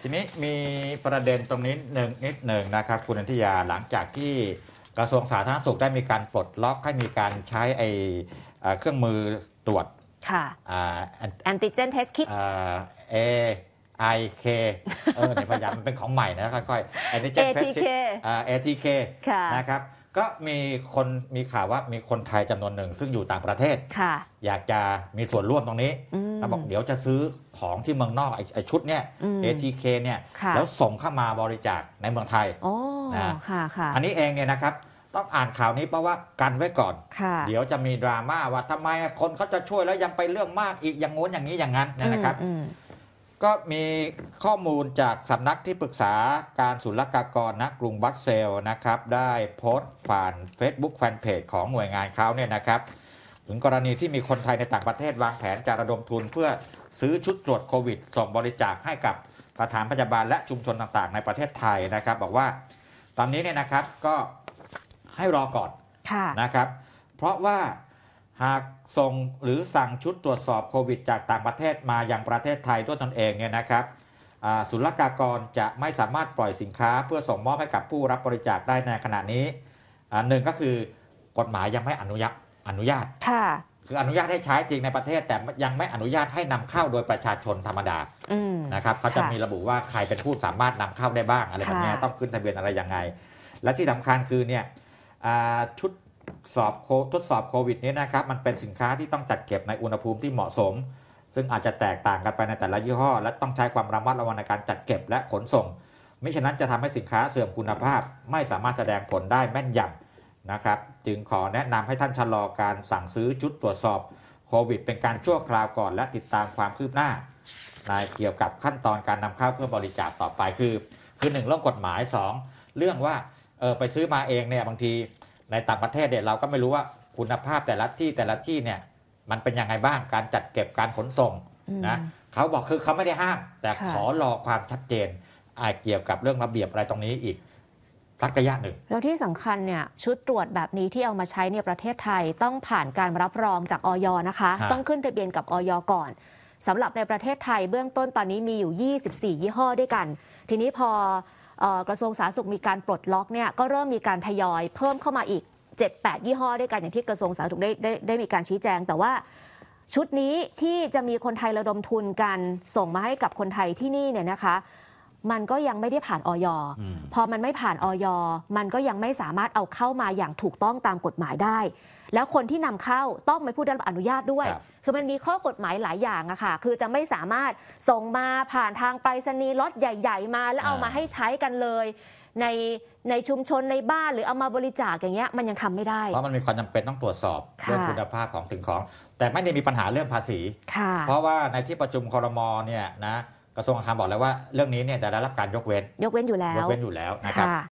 ทีนี้มีประเด็นตรงนี้หนึ่งนิดหนึ่งนะครับคุณอนิยาหลังจากที่กระทรวงสาธารณสุขได้มีการปลดล็อกให้มีการใช้ไอเครื่องมือตรวจค่ะแอนติเจนเทสคิดเอไอเคเออในพยายามมันเป็นของใหม่นะค่อยๆแอนตเเคเอทีเคนะครับก็มีคนมีข่าวว่ามีคนไทยจำนวนหนึ่งซึ่งอยู่ต่างประเทศ ค่ะ อยากจะมีส่วนร่วมตรงนี้แล้วบอกเดี๋ยวจะซื้อของที่เมืองนอกไอ้ชุดเนี่ย ATK เนี่ยแล้วส่งเข้ามาบริจาคในเมืองไทยโอ้ค่ะค่ะอันนี้เองเนี่ยนะครับ ต้องอ่านข่าวนี้เพราะว่ากันไว้ก่อน เดี๋ยวจะมีดราม่าว่าทำไมคนเขาจะช่วยแล้วยังไปเรื่องมากอีก อย่างงู้นอย่างนี้อย่างนั้นนะครับก็มีข้อมูลจากสำนักที่ปรึกษาการศุลกากรักรุงบัคเซลนะครับได้โพสต์ผ่าน Facebook แฟนเพจของหน่วยงานเขาเนี่ยนะครับถึงกรณีที่มีคนไทยในต่างประเทศวางแผนจะระดมทุนเพื่อซื้อชุดตรวจโควิด ส่งบริจาคให้กับสถานพยาบาลและชุมชนต่าง ๆ ในประเทศไทยนะครับ บอกว่า ตอนนี้เนี่ยนะครับก็ให้รอก่อนนะครับ เพราะว่าหากส่งหรือสั่งชุดตรวจสอบโควิด จากต่างประเทศมาอย่างประเทศไทยด้วยตนเองเนี่ยนะครับศุลกากร จะไม่สามารถปล่อยสินค้า เพื่อส่งมอบให้กับผู้รับบริจาคได้ในขณะนี้หนึ่งก็คือกฎหมายยังไม่อนุญาตอนุญาตคืออนุญาตให้ใช้จริงในประเทศแต่ยังไม่อนุญาตให้นำเข้าโดยประชาชนธรรมดานะครับเขาจะมีระบุว่าใครเป็นผู้สามารถนำเข้าได้บ้างอะไรแบบนี้ต้องขึ้นทะเบียนอะไรยังไง และที่สำคัญคือเนี่ยชุดสอบโทดสอบโควิดนี้นะครับมันเป็นสินค้าที่ต้องจัดเก็บในอุณหภูมิที่เหมาะสม ซึ่งอาจจะแตกต่างกันไปในแต่ละยี่ห้อ และต้องใช้ความระมัดระวังในการจัดเก็บและขนส่งมิฉะนั้นจะทำให้สินค้าเสื่อมคุณภาพไม่สามารถแสดงผลได้แม่นยำนะครับจึงขอแนะนำให้ท่านชะลอการสั่งซื้อชุดตรวจสอบโควิด เป็นการชั่วคราวก่อน และติดตามความคืบหน้า ในเกี่ยวกับขั้นตอนการนำเข้าเพื่อบริจาคต่อไปคือ คือหนึงเรื่องกฎหมาย 2 เรื่องว่าเออไปซื้อมาเองเนี่ยบางทีในต่างประเทศเนี่ยเราก็ไม่รู้ว่าคุณภาพแต่ละที่แต่ละที่เนี่ยมันเป็นยังไงบ้างการจัดเก็บการขนส่งนะเขาบอกคือเขาไม่ได้ห้าม แต่ขอรอความชัดเจนอเกี่ยวกับเรื่องระเบียบอะไรตรงนี้อีกสักระยะหนึ่งแล้วที่สำคัญเนี่ยชุดตรวจแบบนี้ที่เอามาใช้ในประเทศไทยต้องผ่านการรับรองจากออยนะคะ ต้องขึ้นทะเบียนกับออยก่อนสำหรับในประเทศไทยเบื้องต้นตอนนี้มีอยู่ 24 ยี่ห้อด้วยกัน ทีนี้พอกระทรวงสาธารณสุขมีการปลดล็อกเนี่ยก็เริ่มมีการทยอยเพิ่มเข้ามาอีก 7-8 ยี่ห้อด้วยกัน อย่างที่กระทรวงสาธารณสุขได้ได้ได้มีการชี้แจง แต่ว่าชุดนี้ที่จะมีคนไทยระดมทุนกันส่งมาให้กับคนไทยที่นี่เนี่ยนะคะมันก็ยังไม่ได้ผ่านออยพอมันไม่ผ่านออย มันก็ยังไม่สามารถเอาเข้ามาอย่างถูกต้องตามกฎหมายได้ แล้วคนที่นำเข้าต้องไม่พูดได้รับอนุญาตด้วย คือมันมีข้อกฎหมายหลายอย่างอะค่ะ คือจะไม่สามารถส่งมาผ่านทางไปรษณีย์รถใหญ่ ๆ มาแล้วเอามาให้ใช้กันเลยในในชุมชนในบ้านหรือเอามาบริจาคอย่างเงี้ยมันยังทำไม่ได้ เพราะมันมีความจำเป็นต้องตรวจสอบเรื่องคุณภาพของถึงของ แต่ไม่ได้มีปัญหาเรื่องภาษีเพราะว่าในที่ประชุมคอรมอเนี่ยนะกระทรวงการคลังบอกแล้วว่าเรื่องนี้เนี่ยจะได้รับการยกเว้น ยกเว้นอยู่แล้วยกเว้นอยู่แล้วนะครับ